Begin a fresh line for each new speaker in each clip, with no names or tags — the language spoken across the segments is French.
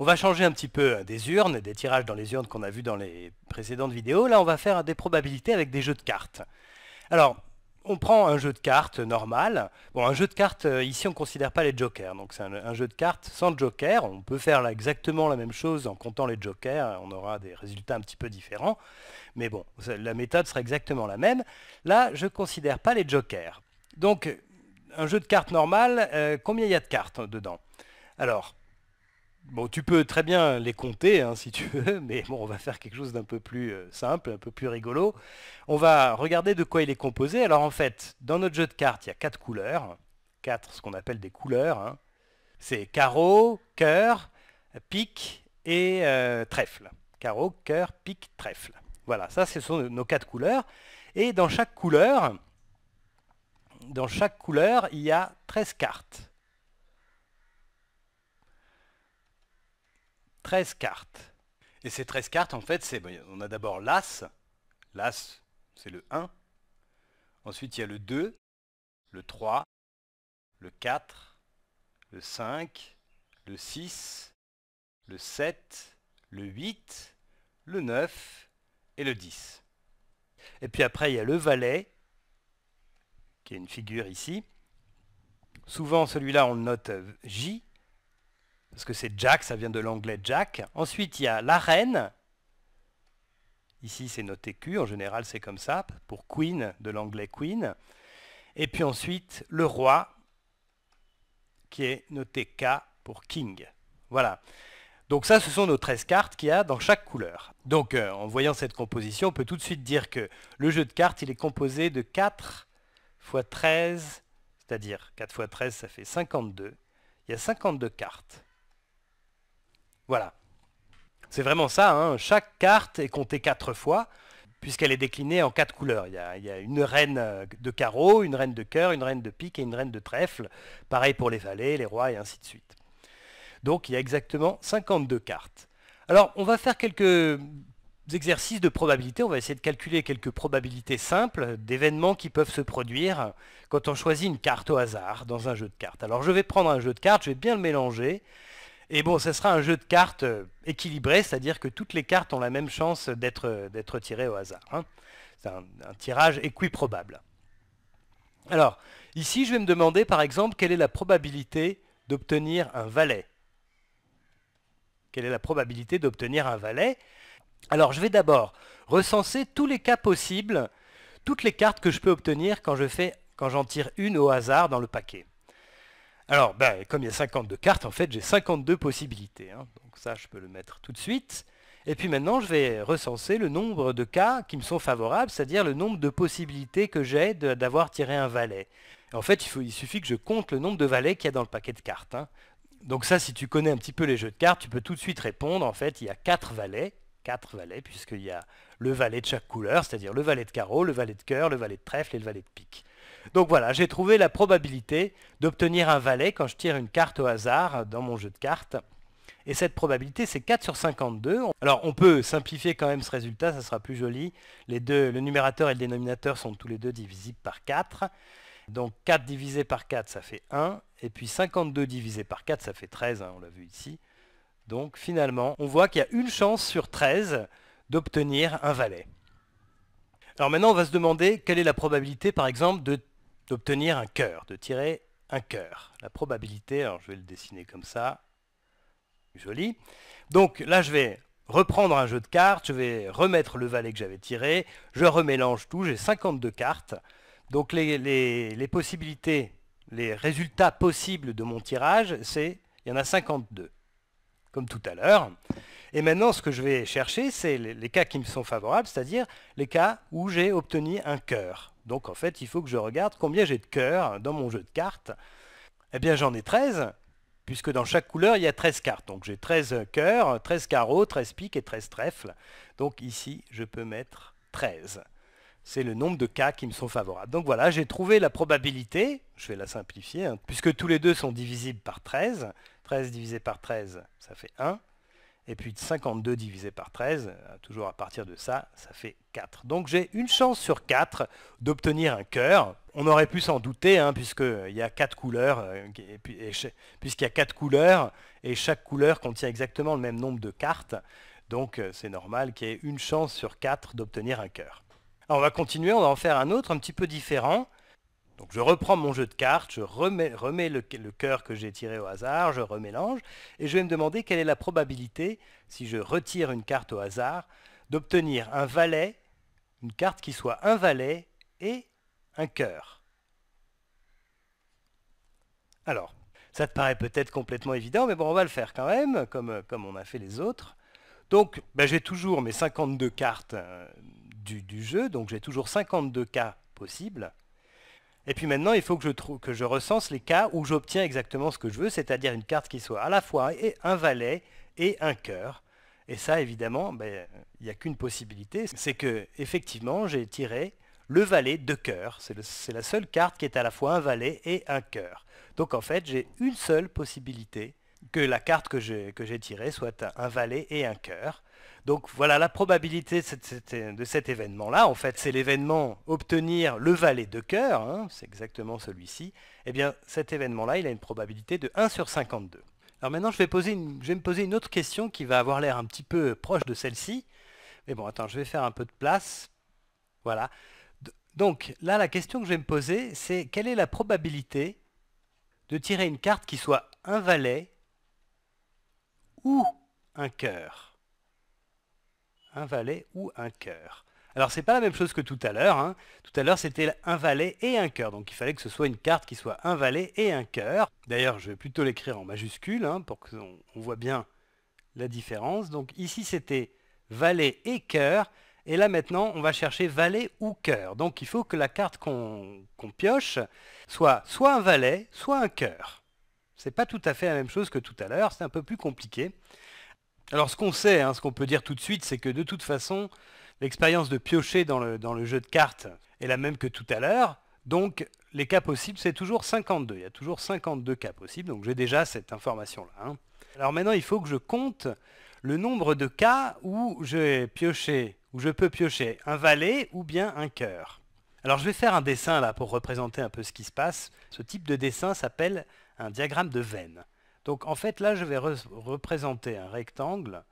On va changer un petit peu euh, des urnes, des tirages dans les urnes qu'on a vu dans les précédentes vidéos. Là, on va faire des probabilités avec des jeux de cartes. Alors, on prend un jeu de cartes normal. Bon, un jeu de cartes, euh, ici, on ne considère pas les jokers. Donc, c'est un, jeu de cartes sans joker. On peut faire là, exactement la même chose en comptant les jokers. On aura des résultats un petit peu différents. Mais bon, la méthode sera exactement la même. Là, je ne considère pas les jokers. Donc, un jeu de cartes normal, euh, combien il y a de cartes dedans Alors, Bon, tu peux très bien les compter hein, si tu veux, mais bon, on va faire quelque chose d'un peu plus euh, simple, un peu plus rigolo. On va regarder de quoi il est composé. Alors en fait, dans notre jeu de cartes, il y a quatre couleurs, quatre ce qu'on appelle des couleurs. Hein. C'est carreau, cœur, pique et euh, trèfle. Carreau, cœur, pique, trèfle. Voilà, ça ce sont nos quatre couleurs. Et dans chaque couleur, dans chaque couleur, il y a 13 cartes. 13 cartes. Et ces 13 cartes, en fait, c'est, ben, on a d'abord l'As. L'As, c'est le 1. Ensuite, il y a le 2, le 3, le 4, le 5, le 6, le 7, le 8, le 9 et le 10. Et puis après, il y a le valet, qui est une figure ici. Souvent, celui-là, on le note euh, J, parce que c'est Jack, ça vient de l'anglais Jack. Ensuite, il y a la reine. Ici, c'est noté Q, en général, c'est comme ça, pour queen, de l'anglais queen. Et puis ensuite, le roi, qui est noté K pour king. Voilà. Donc ça, ce sont nos 13 cartes qu'il y a dans chaque couleur. Donc, euh, en voyant cette composition, on peut tout de suite dire que le jeu de cartes, il est composé de 4 x 13, c'est-à-dire 4 x 13, ça fait 52. Il y a 52 cartes. Voilà. C'est vraiment ça, hein. chaque carte est comptée quatre fois, puisqu'elle est déclinée en quatre couleurs. Il y, a, il y, a, une reine euh, de carreau, une reine de cœur, une reine de pique et une reine de trèfle. Pareil pour les valets, les rois et ainsi de suite. Donc il y a exactement 52 cartes. Alors on va faire quelques exercices de probabilité, on va essayer de calculer quelques probabilités simples d'événements qui peuvent se produire quand on choisit une carte au hasard dans un jeu de cartes. Alors je vais prendre un jeu de cartes, je vais bien le mélanger, et bon, ce sera un jeu de cartes euh, équilibré, c'est-à-dire que toutes les cartes ont la même chance d'être euh, tirées au hasard. Hein. C'est un, tirage équiprobable. Alors, ici, je vais me demander, par exemple, quelle est la probabilité d'obtenir un valet Quelle est la probabilité d'obtenir un valet Alors, je vais d'abord recenser tous les cas possibles, toutes les cartes que je peux obtenir quand j'en je fais, quand tire une au hasard dans le paquet. Alors, ben, comme il y a 52 cartes, en fait, j'ai 52 possibilités. Hein. Donc ça, je peux le mettre tout de suite. Et puis maintenant, je vais recenser le nombre de cas qui me sont favorables, c'est-à-dire le nombre de possibilités que j'ai d'avoir tiré un valet. En fait, il, faut, il, suffit que je compte le nombre de valets qu'il y a dans le paquet de cartes. Hein. Donc ça, si tu connais un petit peu les jeux de cartes, tu peux tout de suite répondre. En fait, il y a 4 valets, 4 valets, puisqu'il y a le valet de chaque couleur, c'est-à-dire le valet de carreau, le valet de cœur, le valet de trèfle et le valet de pique. Donc voilà, j'ai trouvé la probabilité d'obtenir un valet quand je tire une carte au hasard euh, dans mon jeu de cartes. Et cette probabilité, c'est 4 sur 52. Alors on peut simplifier quand même ce résultat, ça sera plus joli. Les deux, le numérateur et le dénominateur sont tous les deux divisibles par 4. Donc 4 divisé par 4, ça fait 1. Et puis 52 divisé par 4, ça fait 13, hein, on l'a vu ici. Donc finalement, on voit qu'il y a une chance sur 13 d'obtenir un valet. Alors maintenant, on va se demander quelle est la probabilité, par exemple, de d'obtenir un cœur, de tirer un cœur. La probabilité, alors je vais le dessiner comme ça, joli. Donc là, je vais reprendre un jeu de cartes, je vais remettre le valet que j'avais tiré, je remélange tout, j'ai 52 cartes. Donc les, les, possibilités, les résultats possibles de mon tirage, c'est il y en a 52, comme tout à l'heure. Et maintenant, ce que je vais chercher, c'est les, cas qui me sont favorables, c'est-à-dire les cas où j'ai obtenu un cœur. Donc en fait, il faut que je regarde combien j'ai de cœurs dans mon jeu de cartes. Eh bien, j'en ai 13, puisque dans chaque couleur, il y a 13 cartes. Donc j'ai 13 cœurs, 13 carreaux, 13 piques et 13 trèfles. Donc ici, je peux mettre 13. C'est le nombre de cas qui me sont favorables. Donc voilà, j'ai trouvé la probabilité, je vais la simplifier, hein. puisque tous les deux sont divisibles par 13. 13 divisé par 13, ça fait 1. Et puis 52 divisé par 13, euh, toujours à partir de ça, ça fait 4. Donc j'ai une chance sur 4 d'obtenir un cœur. On aurait pu s'en douter, puisqu'il y a 4 couleurs, et puisqu'il y a couleurs, et chaque couleur contient exactement le même nombre de cartes. Donc euh, c'est normal qu'il y ait une chance sur 4 d'obtenir un cœur. on va continuer, on va en faire un autre, un petit peu différent. Donc je reprends mon jeu de cartes, je remets, le, cœur que j'ai tiré au hasard, je remélange, et je vais me demander quelle est la probabilité, si je retire une carte au hasard, d'obtenir un valet, une carte qui soit un valet et un cœur. Alors, ça te paraît peut-être complètement évident, mais bon, on va le faire quand même, comme, on a fait les autres. Donc, ben, j'ai toujours mes 52 cartes euh, du, du, jeu, donc j'ai toujours 52 cas possibles. Et puis maintenant, il faut que je, recense les cas où j'obtiens exactement ce que je veux, c'est-à-dire une carte qui soit à la fois un valet et un cœur. Et ça, évidemment, ben, il n'y a qu'une possibilité, c'est que effectivement, j'ai tiré le valet de cœur. C'est la seule carte qui est à la fois un valet et un cœur. Donc en fait, j'ai une seule possibilité que la carte que j'ai tirée soit un valet et un cœur. Donc voilà, la probabilité de cet événement-là, en fait, c'est l'événement obtenir le valet de cœur, hein, c'est exactement celui-ci, eh bien cet événement-là, il a une probabilité de 1 sur 52. Alors maintenant, je vais me poser une autre question qui va avoir l'air un petit peu proche de celle-ci. Mais bon, attends, je vais faire un peu de place. Voilà. Donc là, la question que je vais me poser, c'est quelle est la probabilité de tirer une carte qui soit un valet ou un cœur un valet ou un cœur. Alors c'est pas la même chose que tout à l'heure. Hein. Tout à l'heure c'était un valet et un cœur. Donc il fallait que ce soit une carte qui soit un valet et un cœur. D'ailleurs je vais plutôt l'écrire en majuscule hein, pour pour qu'on voit bien la différence. Donc ici c'était valet et cœur. Et là maintenant on va chercher valet ou cœur. Donc il faut que la carte qu'on pioche soit soit un valet, soit un cœur. C'est pas tout à fait la même chose que tout à l'heure, c'est un peu plus compliqué. Alors ce qu'on sait, hein, ce qu'on peut dire tout de suite, c'est que de toute façon, l'expérience de piocher dans le, jeu de cartes est la même que tout à l'heure. Donc les cas possibles, c'est toujours 52. Il y a toujours 52 cas possibles, donc j'ai déjà cette information-là. Hein. Alors maintenant, il faut que je compte le nombre de cas où j'ai pioché, où je peux piocher un valet ou bien un cœur. Alors je vais faire un dessin là pour représenter un peu ce qui se passe. Ce type de dessin s'appelle un diagramme de veine. Donc en fait, là, je vais représenter un rectangle.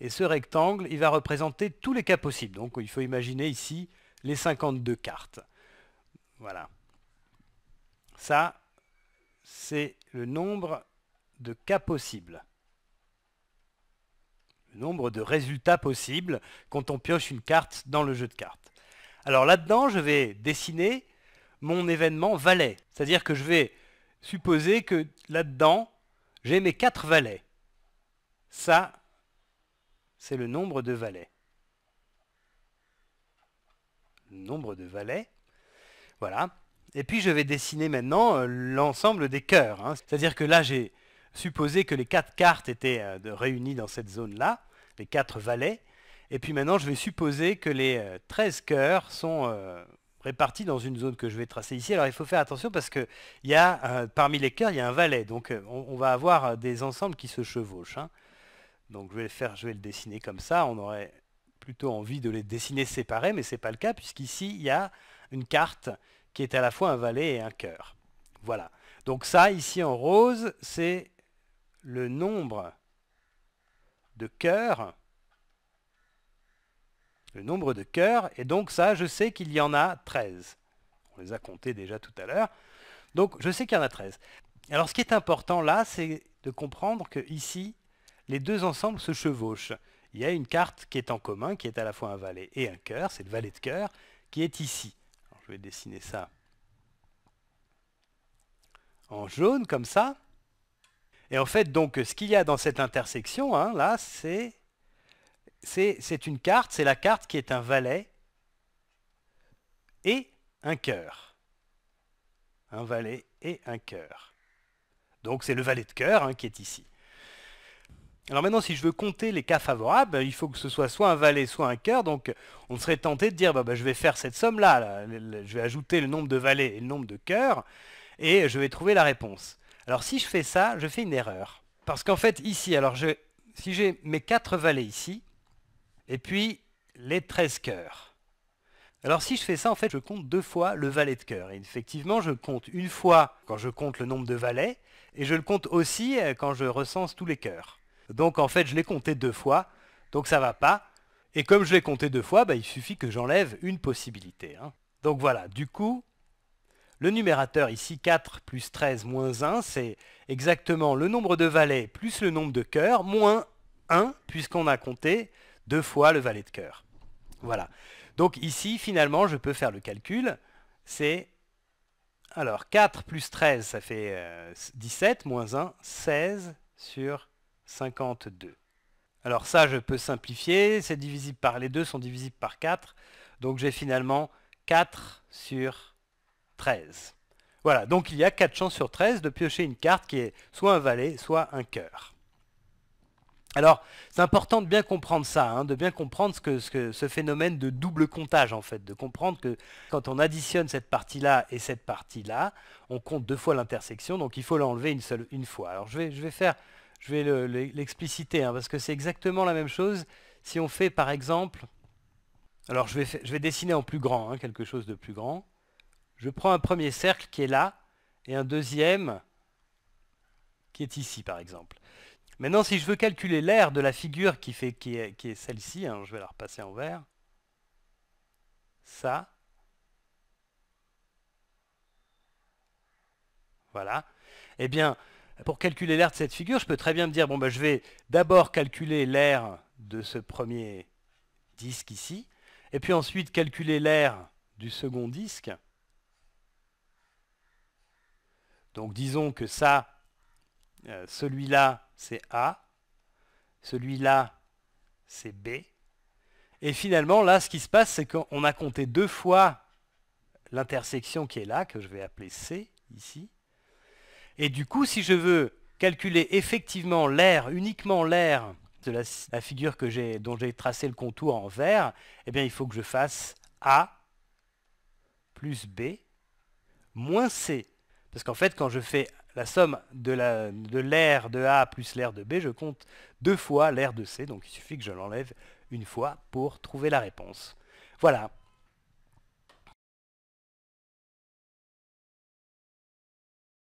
Et ce rectangle, il va représenter tous les cas possibles. Donc il faut imaginer ici les 52 cartes. Voilà. Ça, c'est le nombre de cas possibles. Le nombre de résultats possibles quand on pioche une carte dans le jeu de cartes. Alors là-dedans, je vais dessiner mon événement valet. C'est-à-dire que je vais supposer que là-dedans, j'ai mes quatre valets. Ça, c'est le nombre de valets. nombre de valets. Voilà. Et puis je vais dessiner maintenant euh, l'ensemble des cœurs. Hein. C'est-à-dire que là, j'ai supposé que les quatre cartes étaient euh, réunies dans cette zone-là, les quatre valets. Et puis maintenant, je vais supposer que les 13 euh, cœurs sont parti dans une zone que je vais tracer ici. Alors il faut faire attention parce que il y a, euh, parmi les cœurs, il y a un valet. Donc euh, on, va avoir euh, des ensembles qui se chevauchent. Hein. Donc je vais, faire, je vais le dessiner comme ça. On aurait plutôt envie de les dessiner séparés, mais ce n'est pas le cas, puisqu'ici, il y a une carte qui est à la fois un valet et un cœur. Voilà. Donc ça, ici en rose, c'est le nombre de cœurs le nombre de cœurs. Et donc ça, je sais qu'il y en a 13. On les a comptés déjà tout à l'heure. Donc je sais qu'il y en a 13. Alors ce qui est important là, c'est de comprendre que ici, les deux ensembles se chevauchent. Il y a une carte qui est en commun, qui est à la fois un valet et un cœur, c'est le valet de cœur, qui est ici. je vais dessiner ça en jaune comme ça. Et en fait, donc, ce qu'il y a dans cette intersection, hein, là, c'est c'est une carte, c'est la carte qui est un valet et un cœur. Un valet et un cœur. Donc c'est le valet de cœur hein, qui est ici. Alors maintenant, si je veux compter les cas favorables, ben, il faut que ce soit soit un valet, soit un cœur. Donc on serait tenté de dire, bah, bah, je vais faire cette somme-là, je vais ajouter le nombre de valets et le nombre de cœurs, et je vais trouver la réponse. Alors si je fais ça, je fais une erreur. Parce qu'en fait, ici, alors je, si j'ai mes quatre valets ici, et puis, les 13 cœurs. Alors si je fais ça, en fait, je compte deux fois le valet de cœur. Et effectivement, je compte une fois quand je compte le nombre de valets, et je le compte aussi euh, quand je recense tous les cœurs. Donc en fait, je l'ai compté deux fois, donc ça ne va pas. Et comme je l'ai compté deux fois, bah, il suffit que j'enlève une possibilité. Hein. Donc voilà, du coup, le numérateur ici, 4 plus 13 moins 1, c'est exactement le nombre de valets plus le nombre de cœurs, moins 1, puisqu'on a compté deux fois le valet de cœur. Voilà. Donc ici, finalement, je peux faire le calcul. C'est... Alors, 4 plus 13, ça fait 17, euh, moins 1, 16 sur 52. Alors ça, je peux simplifier. divisible par... Les deux sont divisibles par 4. Donc j'ai finalement 4 sur 13. Voilà, donc il y a 4 chances sur 13 de piocher une carte qui est soit un valet, soit un cœur. Alors, c'est important de bien comprendre ça, hein, de bien comprendre ce phénomène de double comptage, en fait, de comprendre que quand on additionne cette partie-là et cette partie-là, on compte deux fois l'intersection, donc il faut l'enlever une, seule, une fois. Alors, je vais, l'expliciter, hein, parce que c'est exactement la même chose si on fait, par exemple, alors, je vais, dessiner en plus grand, hein, quelque chose de plus grand. Je prends un premier cercle qui est là, et un deuxième qui est ici, par exemple. Maintenant, si je veux calculer l'air de la figure qui, est, celle-ci, hein, je vais la repasser en vert, ça, voilà, eh bien, pour calculer l'air de cette figure, je peux très bien me dire, bon, ben, je vais d'abord calculer l'air de ce premier disque ici, et puis ensuite calculer l'air du second disque. Donc disons que ça, euh, celui-là, c'est A, celui-là, c'est B. Et finalement, là, ce qui se passe, c'est qu'on a compté deux fois l'intersection qui est là, que je vais appeler C, ici. Et du coup, si je veux calculer effectivement l'air, uniquement l'air de la, figure que dont j'ai tracé le contour en vert, eh bien, il faut que je fasse A plus B moins C. Parce qu'en fait, quand je fais la somme de l'air de, de A plus l'air de B, je compte deux fois l'air de C, donc il suffit que je l'enlève une fois pour trouver la réponse. Voilà,